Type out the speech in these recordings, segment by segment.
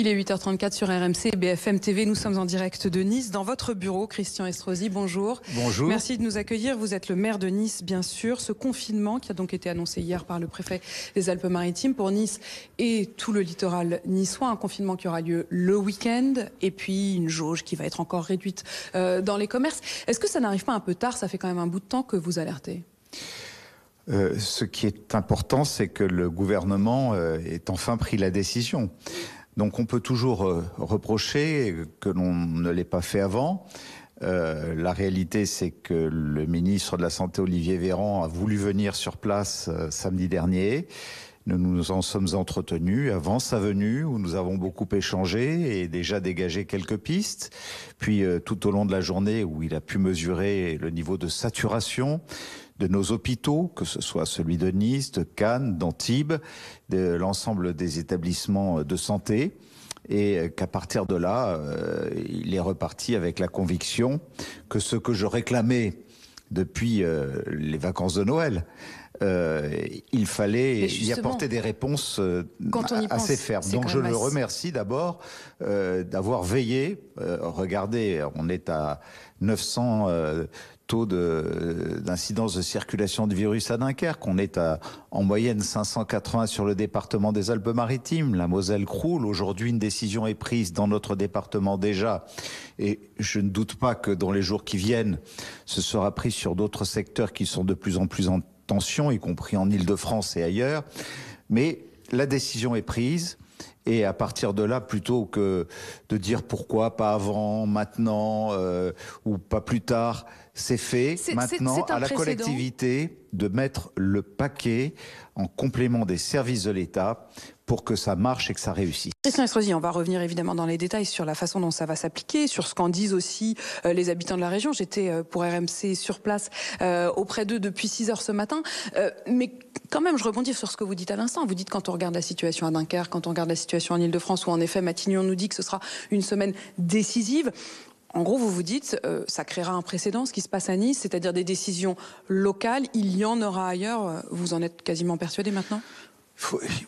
Il est 8h34 sur RMC et BFM TV. Nous sommes en direct de Nice, dans votre bureau. Christian Estrosi, bonjour. Bonjour. Merci de nous accueillir. Vous êtes le maire de Nice, bien sûr. Ce confinement qui a donc été annoncé hier par le préfet des Alpes-Maritimes pour Nice et tout le littoral niçois, un confinement qui aura lieu le week-end et puis une jauge qui va être encore réduite euh, dans les commerces. Est-ce que ça n'arrive pas un peu tard Ça fait quand même un bout de temps que vous alertez. Euh, ce qui est important, c'est que le gouvernement euh, ait enfin pris la décision. Donc on peut toujours euh, reprocher que l'on ne l'ait pas fait avant. Euh, la réalité, c'est que le ministre de la Santé, Olivier Véran, a voulu venir sur place euh, samedi dernier. Nous nous en sommes entretenus avant sa venue, où nous avons beaucoup échangé et déjà dégagé quelques pistes. Puis tout au long de la journée, où il a pu mesurer le niveau de saturation de nos hôpitaux, que ce soit celui de Nice, de Cannes, d'Antibes, de l'ensemble des établissements de santé et qu'à partir de là, euh, il est reparti avec la conviction que ce que je réclamais depuis euh, les vacances de Noël, euh, il fallait y apporter des réponses assez fermes. Donc je le remercie d'abord d'avoir veillé. regardez, on est à 900 euh, taux taux d'incidence de, circulation de virus à Dunkerque. On est à, en moyenne 580 sur le département des Alpes-Maritimes. La Moselle croule. Aujourd'hui, une décision est prise dans notre département déjà. Et je ne doute pas que dans les jours qui viennent, ce sera pris sur d'autres secteurs qui sont de plus en plus en tension, y compris en Ile-de-France et ailleurs. Mais la décision est prise. Et à partir de là, plutôt que de dire pourquoi pas avant, maintenant euh, ou pas plus tard, c'est fait. Maintenant, à la collectivité de mettre le paquet en complément des services de l'État pour que ça marche et que ça réussisse. Christian Estrosi, on va revenir évidemment dans les détails sur la façon dont ça va s'appliquer, sur ce qu'en disent aussi euh, les habitants de la région. J'étais euh, pour RMC sur place euh, auprès d'eux depuis 6 heures ce matin. mais quand même, je rebondis sur ce que vous dites à l'instant. Vous dites quand on regarde la situation à Dunkerque, quand on regarde la situation en Ile-de-France, où en effet Matignon nous dit que ce sera une semaine décisive, en gros, vous vous dites, euh, ça créera un précédent, ce qui se passe à Nice, c'est-à-dire des décisions locales. Il y en aura ailleurs. Vous en êtes quasiment persuadé maintenant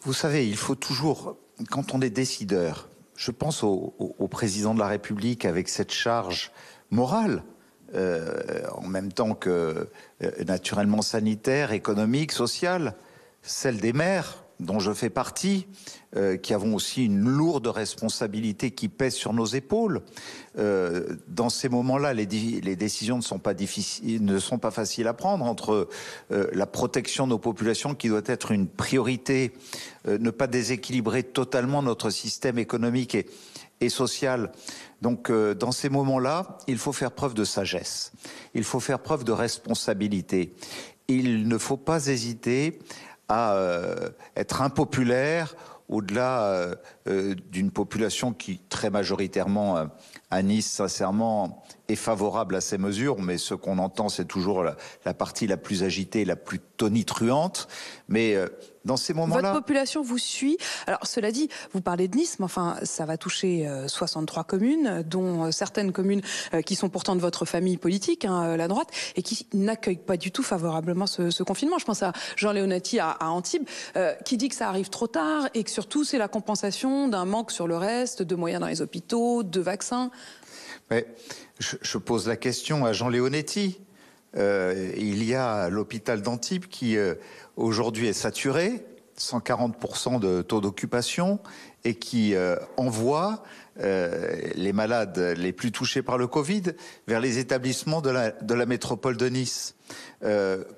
Vous savez, il faut toujours, quand on est décideur, je pense au, président de la République avec cette charge morale, euh, en même temps que euh, naturellement sanitaire, économique, sociale, celle des maires dont je fais partie, euh, qui avons aussi une lourde responsabilité qui pèse sur nos épaules. Euh, dans ces moments-là, les, décisions ne sont pas ne sont pas faciles à prendre entre euh, la protection de nos populations qui doit être une priorité, ne pas déséquilibrer totalement notre système économique et, social. Donc dans ces moments-là, il faut faire preuve de sagesse, il faut faire preuve de responsabilité. Il ne faut pas hésiter à euh, être impopulaire au-delà euh, euh, d'une population qui, très majoritairement, à Nice, sincèrement, est favorable à ces mesures, mais ce qu'on entend, c'est toujours la, la, partie la plus agitée, la plus tonitruante. Mais dans ces moments-là. Votre population vous suit. Alors, cela dit, vous parlez de Nice, mais enfin, ça va toucher 63 euh, communes, dont euh, certaines communes euh, qui sont pourtant de votre famille politique, hein, la droite, et qui n'accueillent pas du tout favorablement ce, confinement. Je pense à Jean Leonetti à, Antibes, qui dit que ça arrive trop tard et que surtout, c'est la compensation d'un manque sur le reste, de moyens dans les hôpitaux, de vaccins. Mais je, je pose la question à Jean Léonetti. Euh, il y a l'hôpital d'Antibes qui euh, aujourd'hui est saturé, 140% de taux d'occupation, et qui euh, envoie les malades les plus touchés par le Covid vers les établissements de la, de la métropole de Nice.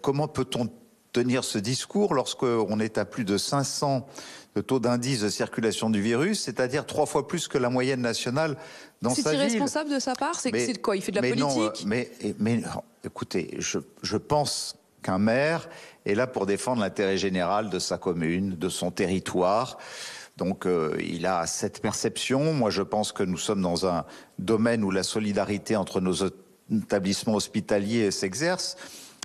comment peut-on tenir ce discours lorsqu'on est à plus de 500 le taux d'indice de circulation du virus, c'est-à-dire trois fois plus que la moyenne nationale dans sa ville. C'est irresponsable de sa part C'est quoi Il fait de la mais politique euh, non, mais, écoutez, je, pense qu'un maire est là pour défendre l'intérêt général de sa commune, de son territoire. Donc euh, il a cette perception. Moi, je pense que nous sommes dans un domaine où la solidarité entre nos établissements hospitaliers s'exerce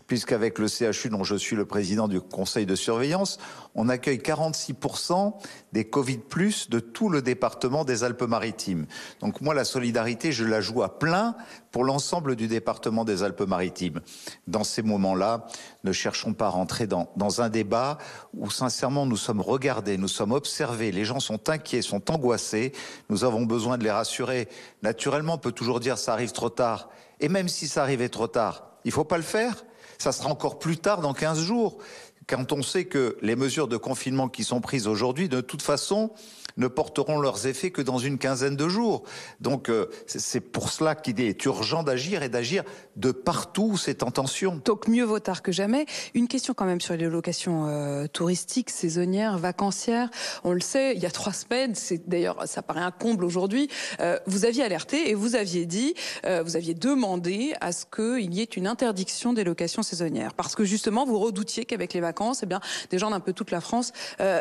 puisqu'avec le CHU, dont je suis le président du conseil de surveillance, on accueille 46% des Covid plus de tout le département des Alpes-Maritimes. Donc moi, la solidarité, je la joue à plein pour l'ensemble du département des Alpes-Maritimes. Dans ces moments-là, ne cherchons pas à rentrer dans, dans un débat où, sincèrement, nous sommes regardés, nous sommes observés, les gens sont inquiets, sont angoissés, nous avons besoin de les rassurer. Naturellement, on peut toujours dire ça arrive trop tard. Et même si ça arrivait trop tard, il ne faut pas le faire ça sera encore plus tard dans 15 jours quand on sait que les mesures de confinement qui sont prises aujourd'hui, de toute façon, ne porteront leurs effets que dans une quinzaine de jours. Donc euh, c'est pour cela qu'il est urgent d'agir et d'agir de partout c'est en tension. Donc mieux vaut tard que jamais. Une question quand même sur les locations euh, touristiques, saisonnières, vacancières. On le sait, il y a trois semaines, c'est d'ailleurs ça paraît un comble aujourd'hui, euh, vous aviez alerté et vous aviez dit, vous aviez demandé à ce qu'il y ait une interdiction des locations saisonnières. Parce que justement, vous redoutiez qu'avec les vacances, et eh bien, des gens d'un peu toute la France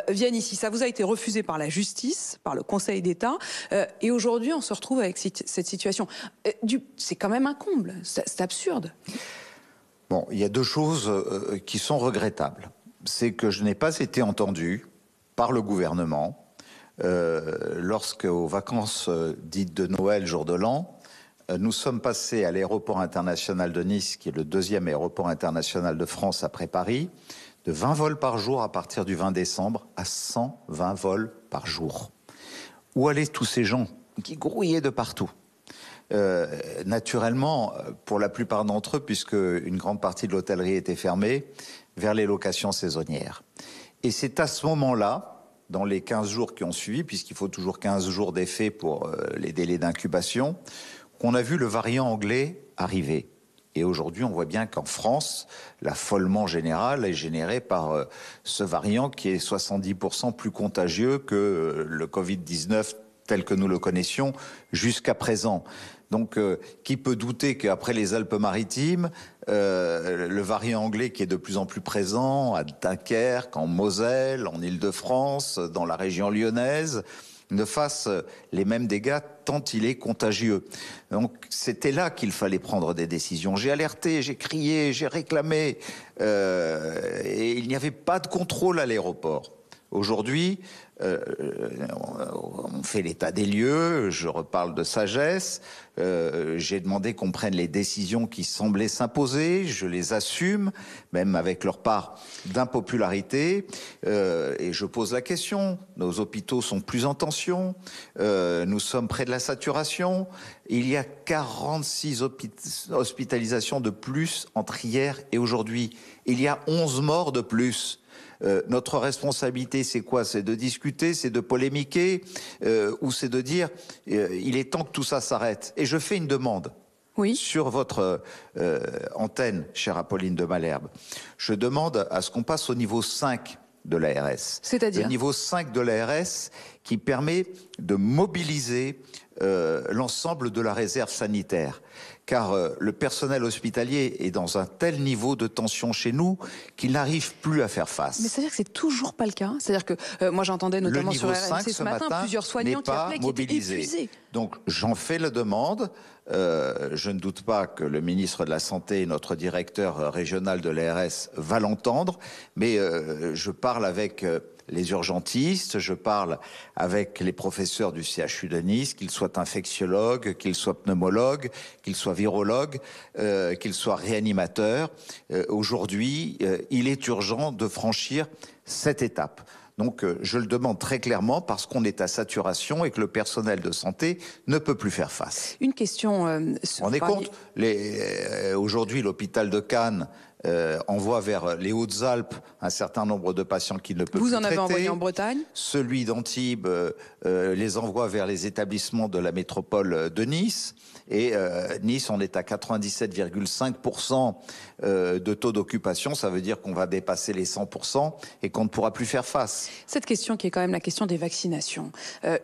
viennent ici. Ça vous a été refusé par la justice par le Conseil d'État. Euh, et aujourd'hui, on se retrouve avec cette situation. Euh, c'est quand même un comble, c'est absurde. Bon, il y a deux choses euh, qui sont regrettables. C'est que je n'ai pas été entendu par le gouvernement lorsque, aux vacances dites de Noël, jour de l'an, nous sommes passés à l'aéroport international de Nice, qui est le deuxième aéroport international de France après Paris, de 20 vols par jour à partir du 20 décembre à 120 vols par jour. Où allaient tous ces gens qui grouillaient de partout euh, naturellement, pour la plupart d'entre eux, puisque une grande partie de l'hôtellerie était fermée, vers les locations saisonnières. Et c'est à ce moment-là, dans les 15 jours qui ont suivi, puisqu'il faut toujours 15 jours d'effet pour euh, les délais d'incubation, qu'on a vu le variant anglais arriver. Et aujourd'hui, on voit bien qu'en France, l'affolement général est généré par euh, ce variant qui est 70% plus contagieux que euh, le Covid-19 tel que nous le connaissions jusqu'à présent. Donc, euh, qui peut douter qu'après les Alpes-Maritimes, le variant anglais qui est de plus en plus présent à Dunkerque, en Moselle, en Île-de-France, dans la région lyonnaise, ne fasse les mêmes dégâts tant il est contagieux. Donc c'était là qu'il fallait prendre des décisions. J'ai alerté, j'ai crié, j'ai réclamé, euh, et il n'y avait pas de contrôle à l'aéroport. Aujourd'hui, euh, on fait l'état des lieux, je reparle de sagesse, euh, j'ai demandé qu'on prenne les décisions qui semblaient s'imposer, je les assume, même avec leur part d'impopularité, euh, et je pose la question, nos hôpitaux sont plus en tension, nous sommes près de la saturation, il y a 46 hospitalisations de plus entre hier et aujourd'hui, il y a 11 morts de plus. Euh, notre responsabilité, c'est quoi C'est de discuter, c'est de polémiquer, euh, ou c'est de dire euh, il est temps que tout ça s'arrête. Et je fais une demande. Oui. Sur votre antenne, chère Apolline de Malherbe, je demande à ce qu'on passe au niveau 5 de l'ARS. C'est-à-dire Le niveau 5 de l'ARS qui permet de mobiliser l'ensemble de la réserve sanitaire car euh, le personnel hospitalier est dans un tel niveau de tension chez nous qu'il n'arrive plus à faire face. Mais c'est-à-dire que c'est toujours pas le cas. Hein. C'est-à-dire que euh, moi j'entendais notamment sur RMC ce, matin, plusieurs soignants qui appelaient, étaient épuisés. Donc j'en fais la demande. Euh, je ne doute pas que le ministre de la Santé et notre directeur régional de l'ARS va l'entendre, mais je parle avec les urgentistes, je parle avec les professeurs du CHU de Nice, qu'ils soient infectiologues, qu'ils soient pneumologues, qu'ils soient virologues, euh, qu'ils soient réanimateurs. Euh, aujourd'hui, euh, il est urgent de franchir cette étape. Donc je le demande très clairement parce qu'on est à saturation et que le personnel de santé ne peut plus faire face. Une question. sur... On est compte. Aujourd'hui, l'hôpital de Cannes euh, envoie vers les Hautes-Alpes un certain nombre de patients qui ne peuvent Vous en avez envoyé en Bretagne Celui d'Antibes euh, euh, les envoie vers les établissements de la métropole de Nice. Et Nice, on est à 97,5% de taux d'occupation. Ça veut dire qu'on va dépasser les 100% et qu'on ne pourra plus faire face. Cette question qui est quand même la question des vaccinations.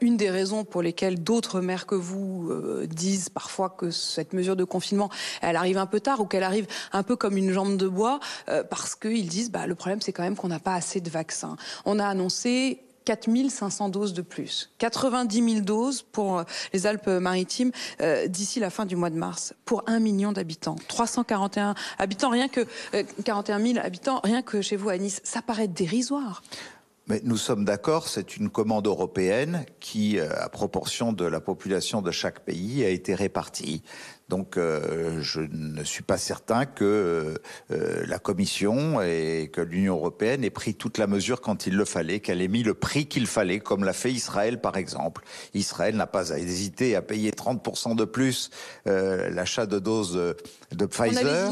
une des raisons pour lesquelles d'autres maires que vous disent parfois que cette mesure de confinement, elle arrive un peu tard ou qu'elle arrive un peu comme une jambe de euh, parce qu'ils disent bah, le problème c'est quand même qu'on n'a pas assez de vaccins. On a annoncé 4500 doses de plus, 90 000 doses pour euh, les Alpes-Maritimes euh, d'ici la fin du mois de mars, pour 1 million d'habitants, 341 habitants, rien que 41 000 habitants, rien que chez vous à Nice, ça paraît dérisoire. Mais nous sommes d'accord, c'est une commande européenne qui, à proportion de la population de chaque pays, a été répartie. Donc euh, je ne suis pas certain que euh, la Commission et que l'Union européenne aient pris toute la mesure quand il le fallait, qu'elle ait mis le prix qu'il fallait, comme l'a fait Israël par exemple. Israël n'a pas hésité à payer 30% de plus euh, l'achat de doses de, Pfizer.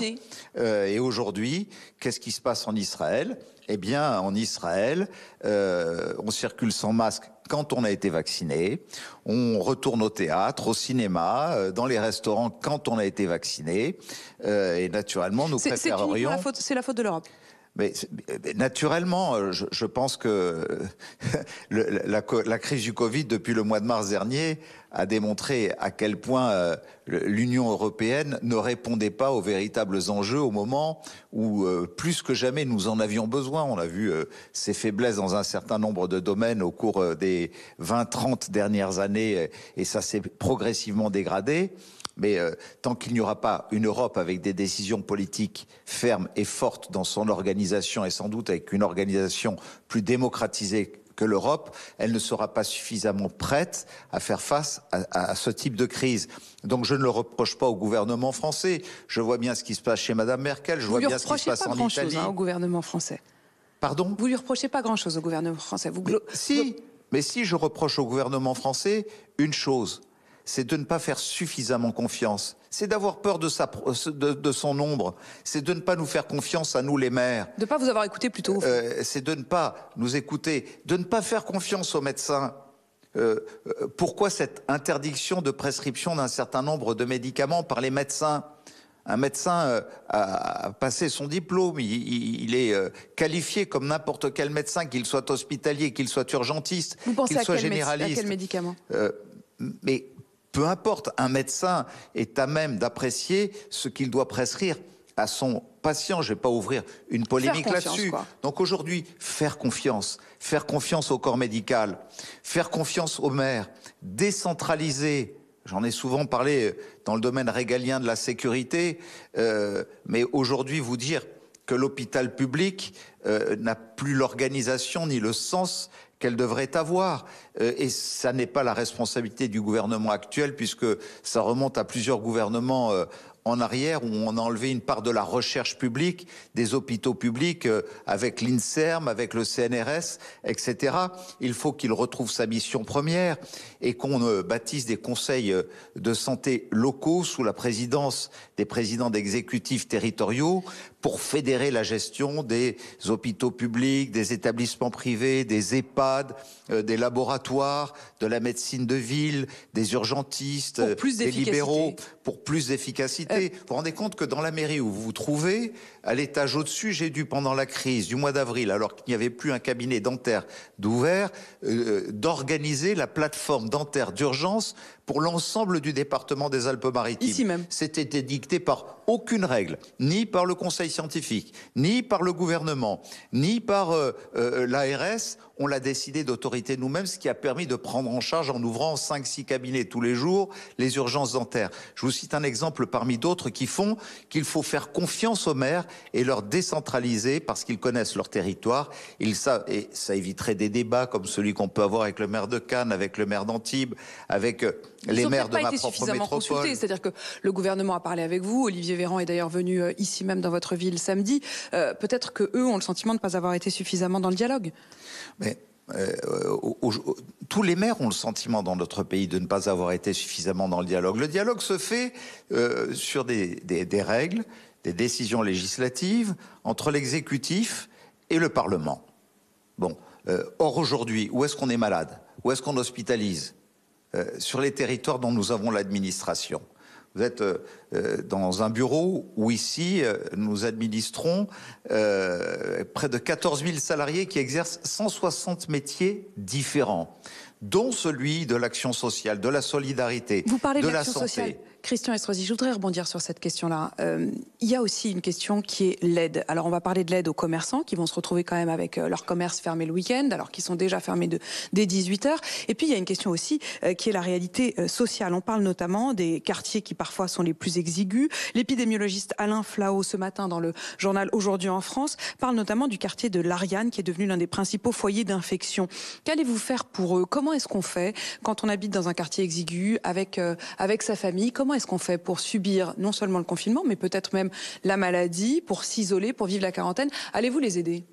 et aujourd'hui, qu'est-ce qui se passe en Israël eh bien, en Israël, on circule sans masque quand on a été vacciné, on retourne au théâtre, au cinéma, euh, dans les restaurants quand on a été vacciné, euh, et naturellement nous préférerions. C'est la c'est la faute de l'Europe. Mais naturellement, euh, je, pense que euh, la, crise du Covid depuis le mois de mars dernier a démontré à quel point euh, l'Union européenne ne répondait pas aux véritables enjeux au moment où plus que jamais nous en avions besoin. On a vu ses faiblesses dans un certain nombre de domaines au cours des 20-30 dernières années et ça s'est progressivement dégradé. Mais euh, tant qu'il n'y aura pas une Europe avec des décisions politiques fermes et fortes dans son organisation, et sans doute avec une organisation plus démocratisée que l'Europe, elle ne sera pas suffisamment prête à faire face à, ce type de crise. Donc je ne le reproche pas au gouvernement français. Je vois bien ce qui se passe chez Madame Merkel. Je vois bien ce qui se passe en Italie. Chose, hein, au gouvernement français. Pardon Vous lui reprochez pas grand-chose au gouvernement français. si, mais si je reproche au gouvernement français une chose c'est de ne pas faire suffisamment confiance, c'est d'avoir peur de, sa, euh, de son ombre, c'est de ne pas nous faire confiance à nous les maires. De ne pas vous avoir écouté plutôt. Euh, c'est de ne pas nous écouter, de ne pas faire confiance aux médecins. Euh, pourquoi cette interdiction de prescription d'un certain nombre de médicaments par les médecins un médecin a passé son diplôme, il, est qualifié comme n'importe quel médecin, qu'il soit hospitalier, qu'il soit urgentiste, qu'il soit généraliste. Vous pensez quel médicament Mais peu importe, un médecin est à même d'apprécier ce qu'il doit prescrire à son patient. Je ne vais pas ouvrir une polémique là-dessus. Donc aujourd'hui, faire confiance, faire confiance au corps médical, faire confiance aux maires, décentraliser. J'en ai souvent parlé euh, dans le domaine régalien de la sécurité, euh, mais aujourd'hui vous dire que l'hôpital public euh, n'a plus l'organisation ni le sens qu'elle devrait avoir. Euh, et ça n'est pas la responsabilité du gouvernement actuel, puisque ça remonte à plusieurs gouvernements euh, en arrière où on a enlevé une part de la recherche publique, des hôpitaux publics, euh, avec l'INSERM, avec le CNRS, etc. Il faut qu'il retrouve sa mission première et qu'on bâtisse des conseils de santé locaux sous la présidence des présidents d'exécutifs territoriaux pour fédérer la gestion des hôpitaux publics, des établissements privés, des EHPAD, euh, des laboratoires, de la médecine de ville, des urgentistes, euh, des libéraux, pour plus d'efficacité. Euh. Vous vous rendez compte que dans la mairie où vous vous trouvez, à l'étage au-dessus, j'ai dû pendant la crise du mois d'avril, alors qu'il n'y avait plus un cabinet dentaire d'ouvert, d'organiser la plateforme dentaire d'urgence pour l'ensemble du département des Alpes-Maritimes. Ici même. C'était dicté par aucune règle, ni par le Conseil scientifique, ni par le gouvernement, ni par euh, euh, l'ARS. On l'a décidé d'autorité nous-mêmes, ce qui a permis de prendre en charge en ouvrant 5-6 cabinets tous les jours les urgences dentaires. Je vous cite un exemple parmi d'autres qui font qu'il faut faire confiance aux maires et leur décentraliser parce qu'ils connaissent leur territoire. Ils savent, et ça éviterait des débats comme celui qu'on peut avoir avec le maire de Cannes, avec le maire d'Antibes, avec euh, les maires de pas été suffisamment métropole. C'est-à-dire que le gouvernement a parlé avec vous. Olivier Véran est d'ailleurs venu euh, ici même dans votre ville samedi. Euh, peut-être que eux ont le sentiment de ne pas avoir été suffisamment dans le dialogue. Mais euh, tous les maires ont le sentiment dans notre pays de ne pas avoir été suffisamment dans le dialogue. Le dialogue se fait sur des, règles, des décisions législatives entre l'exécutif et le Parlement. Bon. or, aujourd'hui, où est-ce qu'on est malade Où est-ce qu'on hospitalise euh, sur les territoires dont nous avons l'administration. Vous êtes euh, euh, dans un bureau où ici, nous administrons près de 14 000 salariés qui exercent 160 métiers différents, dont celui de l'action sociale, de la solidarité, de, l'action la santé. Sociale. Christian Estrosi, je voudrais rebondir sur cette question-là. Euh, il y a aussi une question qui est l'aide. Alors, on va parler de l'aide aux commerçants qui vont se retrouver quand même avec euh, leur commerce fermé le week-end, alors qu'ils sont déjà fermés de, dès 18h. Et puis, il y a une question aussi euh, qui est la réalité sociale. On parle notamment des quartiers qui parfois sont les plus exigus. L'épidémiologiste Alain Flao, ce matin, dans le journal Aujourd'hui en France, parle notamment du quartier de l'Ariane, qui est devenu l'un des principaux foyers d'infection. Qu'allez-vous faire pour eux Comment est-ce qu'on fait quand on habite dans un quartier exigu avec, avec sa famille Comment est-ce qu'on fait pour subir non seulement le confinement, mais peut-être même la maladie, pour s'isoler, pour vivre la quarantaine Allez-vous les aider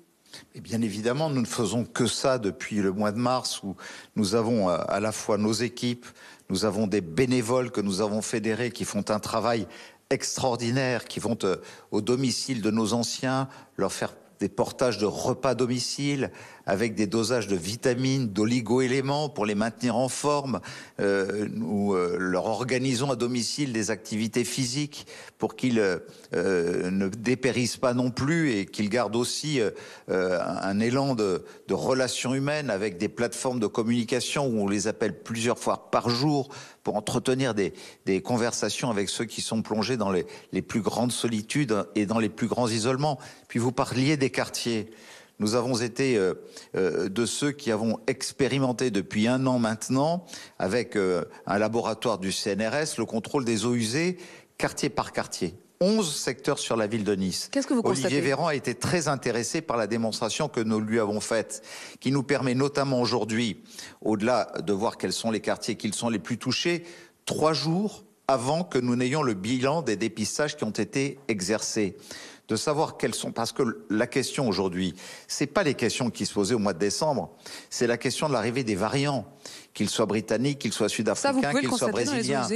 bien évidemment, nous ne faisons que ça depuis le mois de mars où nous avons euh, à la fois nos équipes, nous avons des bénévoles que nous avons fédérés qui font un travail extraordinaire, qui vont euh, au domicile de nos anciens, leur faire des portages de repas domicile, avec des dosages de vitamines, d'oligo-éléments pour les maintenir en forme. Euh, nous euh, leur organisons à domicile des activités physiques pour qu'ils euh, euh, ne dépérissent pas non plus et qu'ils gardent aussi un élan de, de relations humaines avec des plateformes de communication où on les appelle plusieurs fois par jour pour entretenir des, conversations avec ceux qui sont plongés dans les, les, plus grandes solitudes et dans les plus grands isolements. Puis vous parliez des quartiers. Nous avons été euh, euh, de ceux qui avons expérimenté depuis un an maintenant, avec euh, un laboratoire du CNRS, le contrôle des eaux usées quartier par quartier. 11 secteurs sur la ville de Nice. Olivier Véran a été très intéressé par la démonstration que nous lui avons faite, qui nous permet notamment aujourd'hui, au-delà de voir quels sont les quartiers qui sont les plus touchés, trois jours avant que nous n'ayons le bilan des dépistages qui ont été exercés de savoir quelles sont, parce que la question aujourd'hui, c'est pas les questions qui se posaient au mois de décembre, c'est la question de l'arrivée des variants, qu'ils soient britanniques, qu'ils soient sud-africains, qu'ils soient brésiliens.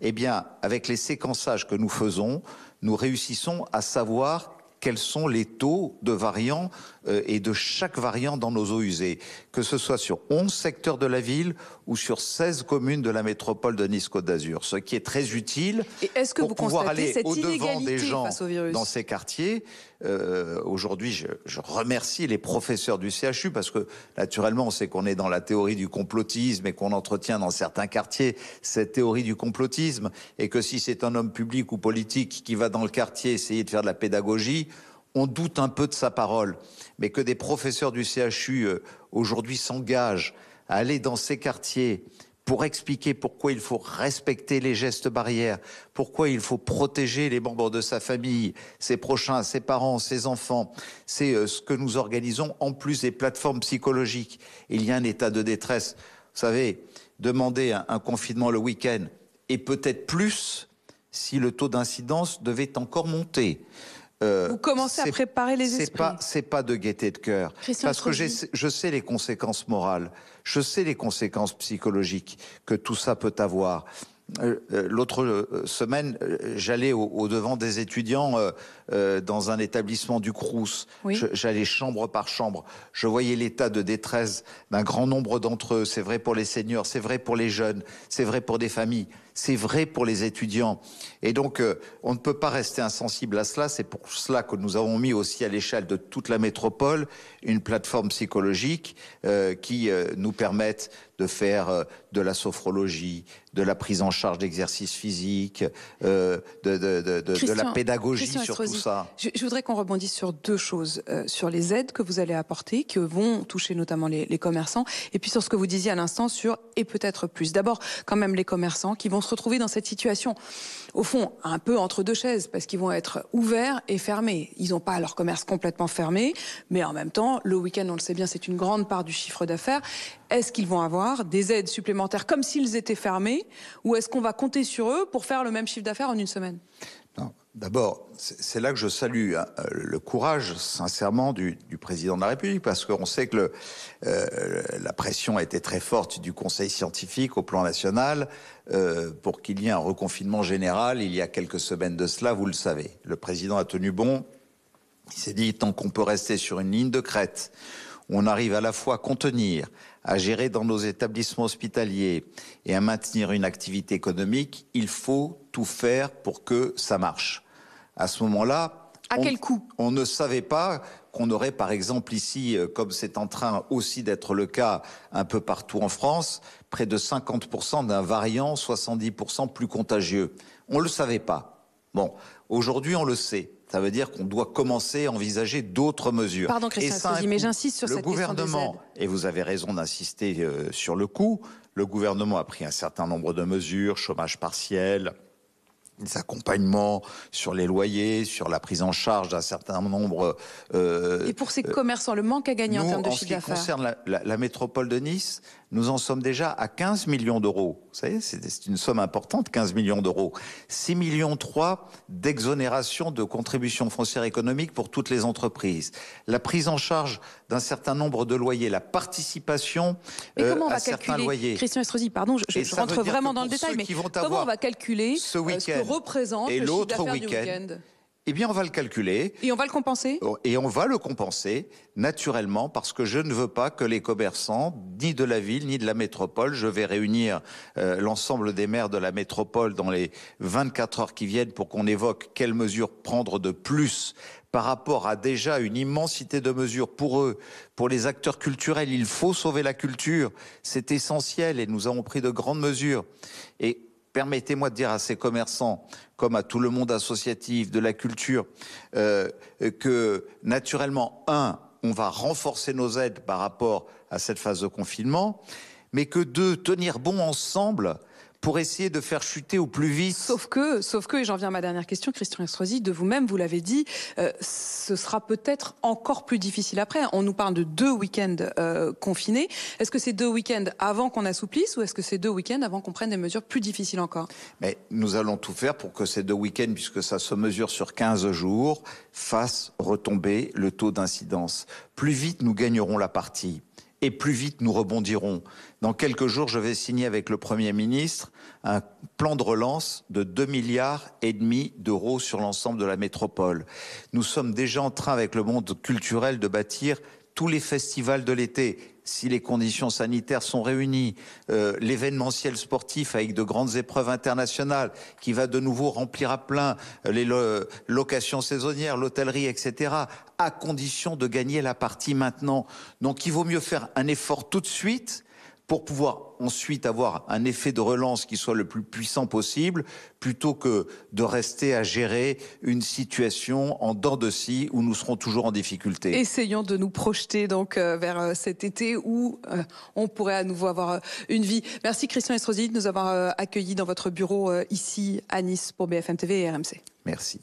Eh bien, avec les séquençages que nous faisons, nous réussissons à savoir quels sont les taux de variants euh, et de chaque variant dans nos eaux usées, que ce soit sur 11 secteurs de la ville ou sur 16 communes de la métropole de Nice-Côte d'Azur, ce qui est très utile Et est-ce que pour vous pouvoir aller au-devant des gens dans ces quartiers. Euh, aujourd'hui, je, remercie les professeurs du CHU parce que naturellement, on sait qu'on est dans la théorie du complotisme et qu'on entretient dans certains quartiers cette théorie du complotisme et que si c'est un homme public ou politique qui va dans le quartier essayer de faire de la pédagogie, on doute un peu de sa parole, mais que des professeurs du CHU euh, aujourd'hui s'engagent à aller dans ces quartiers pour expliquer pourquoi il faut respecter les gestes barrières, pourquoi il faut protéger les membres de sa famille, ses prochains, ses parents, ses enfants. C'est euh, ce que nous organisons en plus des plateformes psychologiques. Il y a un état de détresse. Vous savez, demander un, un confinement le week-end et peut-être plus si le taux d'incidence devait encore monter. Euh, Vous commencez à préparer les esprits. C'est pas, c'est pas de gaieté de cœur, parce que je sais les conséquences morales, je sais les conséquences psychologiques que tout ça peut avoir. Euh, euh, l'autre euh, semaine, j'allais au, devant des étudiants dans un établissement du Crous. J'allais chambre par chambre. Je voyais l'état de détresse d'un grand nombre d'entre eux. C'est vrai pour les seniors, c'est vrai pour les jeunes, c'est vrai pour des familles, c'est vrai pour les étudiants. Et donc, on ne peut pas rester insensible à cela. C'est pour cela que nous avons mis aussi à l'échelle de toute la métropole une plateforme psychologique qui nous permette de faire euh, de la sophrologie, de la prise en charge d'exercices physiques, euh, de, la pédagogie sur tout ça. Je, voudrais qu'on rebondisse sur deux choses, euh, sur les aides que vous allez apporter, qui vont toucher notamment les, les commerçants, et puis sur ce que vous disiez à l'instant sur et peut-être plus. D'abord, quand même les commerçants qui vont se retrouver dans cette situation, au fond, un peu entre deux chaises, parce qu'ils vont être ouverts et fermés. Ils n'ont pas leur commerce complètement fermé, mais en même temps, le week-end, on le sait bien, c'est une grande part du chiffre d'affaires est-ce qu'ils vont avoir des aides supplémentaires comme s'ils étaient fermés ou est-ce qu'on va compter sur eux pour faire le même chiffre d'affaires en une semaine Non, d'abord, c'est là que je salue hein, euh, le courage, sincèrement, du, président de la République, parce qu'on sait que euh, la pression a été très forte du Conseil scientifique au plan national euh, pour qu'il y ait un reconfinement général. Il y a quelques semaines de cela, vous le savez. Le président a tenu bon. Il s'est dit, tant qu'on peut rester sur une ligne de crête, on arrive à la fois à contenir, à gérer dans nos établissements hospitaliers et à maintenir une activité économique, il faut tout faire pour que ça marche. À ce moment-là, à coût On ne savait pas qu'on aurait, par exemple, ici, euh, comme c'est en train aussi d'être le cas un peu partout en France, près de 50% d'un variant, 70% plus contagieux. On ne le savait pas. Bon, aujourd'hui, on le sait ça veut dire qu'on doit commencer à envisager d'autres mesures. Pardon Christian, mais j'insiste sur cette gouvernement, question Le et vous avez raison d'insister euh, sur le coût, le gouvernement a pris un certain nombre de mesures, chômage partiel, accompagnements sur les loyers, sur la prise en charge d'un certain nombre. Euh, et pour ces euh, commerçants, le manque à gagner en termes de chiffre d'affaires En ce qui concerne la, métropole de Nice, nous en sommes déjà à 15 millions d'euros. Vous c'est une somme importante, 15 millions d'euros. 6 millions 3 d'exonération de contributions foncières économiques pour toutes les entreprises. La prise en charge d'un certain nombre de loyers, la participation euh, à va certains calculer, loyers. Christian Estrosi, pardon, je, rentre vraiment dans le détail, mais comment on va calculer ce, euh, que représente le chiffre d'affaires du week-end eh bien, on va le calculer. Et on va le compenser oh, Et on va le compenser naturellement parce que je ne veux pas que les commerçants, ni de la ville, ni de la métropole, je vais réunir euh, l'ensemble des maires de la métropole dans les 24 heures qui viennent pour qu'on évoque quelles mesures prendre de plus par rapport à déjà une immensité de mesures pour eux, pour les acteurs culturels. Il faut sauver la culture, c'est essentiel et nous avons pris de grandes mesures. Et permettez-moi de dire à ces commerçants, comme à tout le monde associatif, de la culture, euh, que naturellement, un, on va renforcer nos aides par rapport à cette phase de confinement, mais que deux, tenir bon ensemble pour essayer de faire chuter au plus vite. Sauf que, sauf que, et j'en viens à ma dernière question, Christian Estrosi, de vous-même, vous, l'avez dit, euh, ce sera peut-être encore plus difficile après. On nous parle de deux week-ends euh, confinés. Est-ce que c'est deux week-ends avant qu'on assouplisse ou est-ce que c'est deux week-ends avant qu'on prenne des mesures plus difficiles encore Mais nous allons tout faire pour que ces deux week-ends, puisque ça se mesure sur 15 jours, fassent retomber le taux d'incidence. Plus vite nous gagnerons la partie, et plus vite nous rebondirons. Dans quelques jours, je vais signer avec le Premier ministre un plan de relance de 2 milliards et demi d'euros sur l'ensemble de la métropole. Nous sommes déjà en train avec le monde culturel de bâtir tous les festivals de l'été si les conditions sanitaires sont réunies, euh, l'événementiel sportif avec de grandes épreuves internationales qui va de nouveau remplir à plein euh, les locations saisonnières, l'hôtellerie, etc., à condition de gagner la partie maintenant. Donc il vaut mieux faire un effort tout de suite pour pouvoir ensuite avoir un effet de relance qui soit le plus puissant possible, plutôt que de rester à gérer une situation en dents de scie où nous serons toujours en difficulté. Essayons de nous projeter donc euh, vers euh, cet été où euh, on pourrait à nouveau avoir une vie. Merci Christian Estrosi de nous avoir accueillis dans votre bureau ici à Nice pour BFM TV et RMC. Merci.